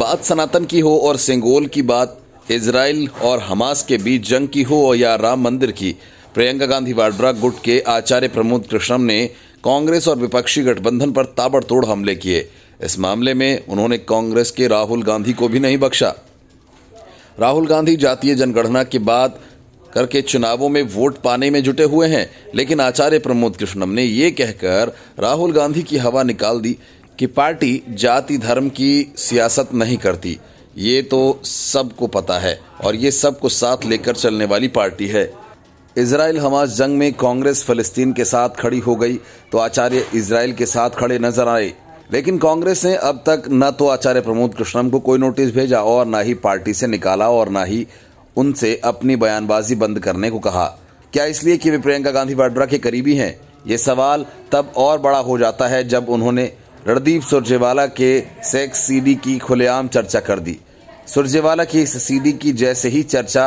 बात सनातन की हो और सिंगोल की बात इसराइल और हमास के बीच जंग की हो या राम मंदिर की प्रियंका गांधी वाड्रा गुट के आचार्य प्रमोद कृष्णम ने कांग्रेस और विपक्षी गठबंधन पर ताबड़तोड़ हमले किए इस मामले में उन्होंने कांग्रेस के राहुल गांधी को भी नहीं बख्शा राहुल गांधी जातीय जनगणना के बाद करके चुनावों में वोट पाने में जुटे हुए हैं लेकिन आचार्य प्रमोद कृष्णम ने ये कहकर राहुल गांधी की हवा निकाल दी कि पार्टी जाति धर्म की सियासत नहीं करती ये तो सबको पता है और ये सबको साथ लेकर चलने वाली पार्टी है इसराइल हमास जंग में कांग्रेस फलस्तीन के साथ खड़ी हो गई तो आचार्य इसराइल के साथ खड़े नजर आए लेकिन कांग्रेस ने अब तक न तो आचार्य प्रमोद कृष्णम को कोई नोटिस भेजा और न ही पार्टी से निकाला और न ही उनसे अपनी बयानबाजी बंद करने को कहा क्या इसलिए कि वे प्रियंका गांधी वाड्रा के करीबी हैं ये सवाल तब और बड़ा हो जाता है जब उन्होंने रणदीप सुरजेवाला के सेक्स सीडी की खुलेआम चर्चा कर दी सुरजेवाला की इस सीडी की जैसे ही चर्चा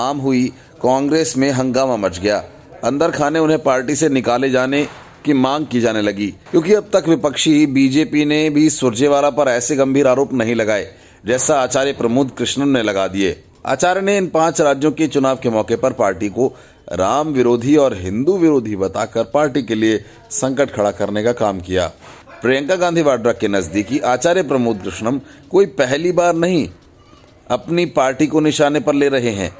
आम हुई कांग्रेस में हंगामा मच गया अंदर खाने उन्हें पार्टी से निकाले जाने की मांग की जाने लगी क्योंकि अब तक विपक्षी बीजेपी ने भी सुरजेवाला पर ऐसे गंभीर आरोप नहीं लगाए जैसा आचार्य प्रमोद कृष्णन ने लगा दिए आचार्य ने इन पांच राज्यों के चुनाव के मौके पर पार्टी को राम विरोधी और हिंदू विरोधी बताकर पार्टी के लिए संकट खड़ा करने का काम किया प्रियंका गांधी वाड्रा के नज़दीकी आचार्य प्रमोद कृष्णम कोई पहली बार नहीं अपनी पार्टी को निशाने पर ले रहे हैं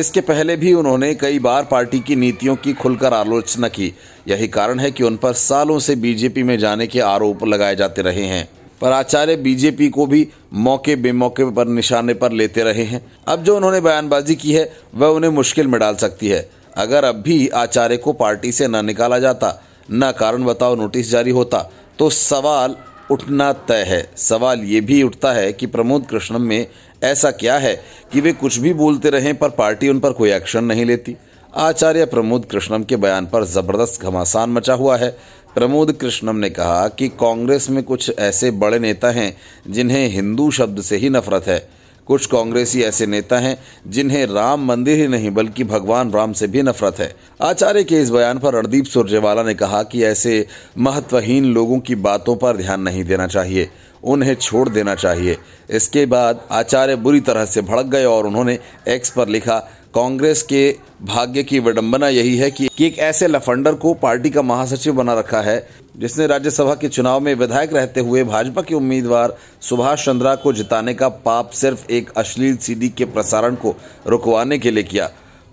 इसके पहले भी उन्होंने कई बार पार्टी की नीतियों की खुलकर आलोचना की यही कारण है कि उन पर सालों से बीजेपी में जाने के आरोप लगाए जाते रहे हैं पर आचार्य बीजेपी को भी मौके बेमौके पर निशाने पर लेते रहे हैं अब जो उन्होंने बयानबाजी की है वह उन्हें मुश्किल में डाल सकती है अगर अब भी आचार्य को पार्टी से न निकाला जाता न कारण बताओ नोटिस जारी होता तो सवाल उठना तय है सवाल ये भी उठता है कि प्रमोद कृष्णम में ऐसा क्या है कि वे कुछ भी बोलते रहें पर पार्टी उन पर कोई एक्शन नहीं लेती आचार्य प्रमोद कृष्णम के बयान पर ज़बरदस्त घमासान मचा हुआ है प्रमोद कृष्णम ने कहा कि कांग्रेस में कुछ ऐसे बड़े नेता हैं जिन्हें हिंदू शब्द से ही नफरत है कुछ कांग्रेसी ऐसे नेता हैं जिन्हें राम मंदिर ही नहीं बल्कि भगवान राम से भी नफरत है आचार्य के इस बयान पर रणदीप सुरजेवाला ने कहा कि ऐसे महत्वहीन लोगों की बातों पर ध्यान नहीं देना चाहिए उन्हें छोड़ देना चाहिए इसके बाद आचार्य बुरी तरह से भड़क गए और उन्होंने एक्स पर लिखा कांग्रेस के भाग्य की विडंबना यही है कि, एक ऐसे लफंडर को पार्टी का महासचिव बना रखा है जिसने राज्यसभा के चुनाव में विधायक रहते हुए भाजपा के उम्मीदवार सुभाष चंद्रा को जिताने का पाप सिर्फ एक अश्लील सीडी के प्रसारण को रुकवाने के लिए किया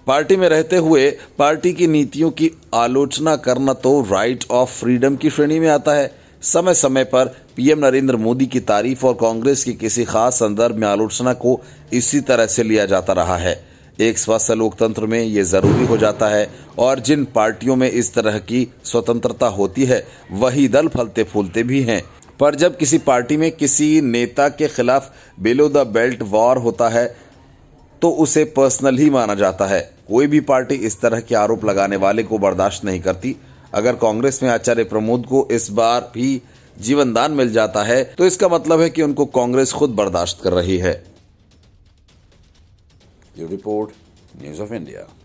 पार्टी में रहते हुए पार्टी की नीतियों की आलोचना करना तो राइट ऑफ फ्रीडम की श्रेणी में आता है समय समय पर पीएम नरेंद्र मोदी की तारीफ और कांग्रेस की किसी खास संदर्भ में आलोचना को इसी तरह से लिया जाता रहा है एक स्वस्थ लोकतंत्र में ये जरूरी हो जाता है और जिन पार्टियों में इस तरह की स्वतंत्रता होती है वही दल फलते फूलते भी हैं पर जब किसी पार्टी में किसी नेता के खिलाफ बिलो द बेल्ट वॉर होता है तो उसे पर्सनल ही माना जाता है कोई भी पार्टी इस तरह के आरोप लगाने वाले को बर्दाश्त नहीं करती अगर कांग्रेस में आचार्य प्रमोद को इस बार भी जीवनदान मिल जाता है तो इसका मतलब है कि उनको कांग्रेस खुद बर्दाश्त कर रही है रिपोर्ट न्यूज ऑफ इंडिया